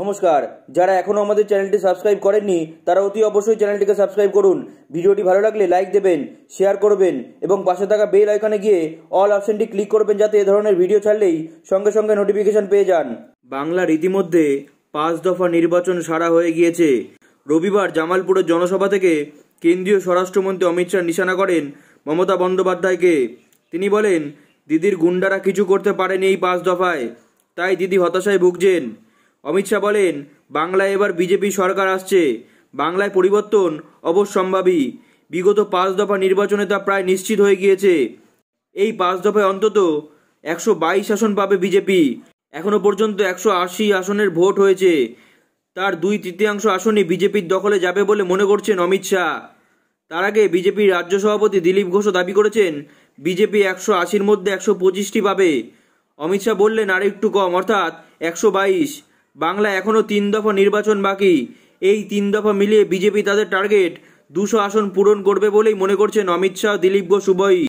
নমস্কার যারা এখনও আমাদের চ্যানেলটি সাবস্ক্রাইব করেননি তারা অতি অবশ্যই চ্যানেলটিকে সাবস্ক্রাইব করুন ভিডিওটি ভালো লাগলে লাইক দেবেন শেয়ার করবেন এবং পাশে থাকা বেল আইকনে গিয়ে অল অপশনটি ক্লিক করবেন যাতে এ ধরনের ভিডিও ছাড়লেই সঙ্গে সঙ্গে নোটিফিকেশন পেয়ে যান বাংলার ইতিমধ্যে পাঁচ দফা নির্বাচন সারা হয়ে গিয়েছে রবিবার জামালপুরের জনসভা থেকে কেন্দ্রীয় স্বরাষ্ট্রমন্ত্রী অমিত শাহ নিশানা করেন মমতা বন্দ্যোপাধ্যায়কে তিনি বলেন দিদির গুন্ডারা কিছু করতে পারেনি এই পাঁচ দফায় তাই দিদি হতাশায় ভুগছেন অমিত শাহ বলেন বাংলায় এবার বিজেপি সরকার আসছে বাংলায় পরিবর্তন অবশ্যম্ভাবী বিগত পাঁচ দফা নির্বাচনে তা প্রায় নিশ্চিত হয়ে গিয়েছে এই পাঁচ দফায় অন্তত একশো বাইশ আসন পাবে বিজেপি এখনও পর্যন্ত একশো আশি আসনের ভোট হয়েছে তার দুই তৃতীয়াংশ আসনই বিজেপির দখলে যাবে বলে মনে করছেন অমিত শাহ তার আগে বিজেপির রাজ্য সভাপতি দিলীপ ঘোষও দাবি করেছেন বিজেপি একশো আশির মধ্যে একশো পঁচিশটি পাবে অমিত শাহ বললেন আরেকটু কম অর্থাৎ একশো বাইশ বাংলা এখনও তিন দফা নির্বাচন বাকি এই তিন দফা মিলিয়ে বিজেপি তাদের টার্গেট দুশো আসন পূরণ করবে বলেই মনে করছেন অমিত শাহ দিলীপ ঘোষ উভয়ই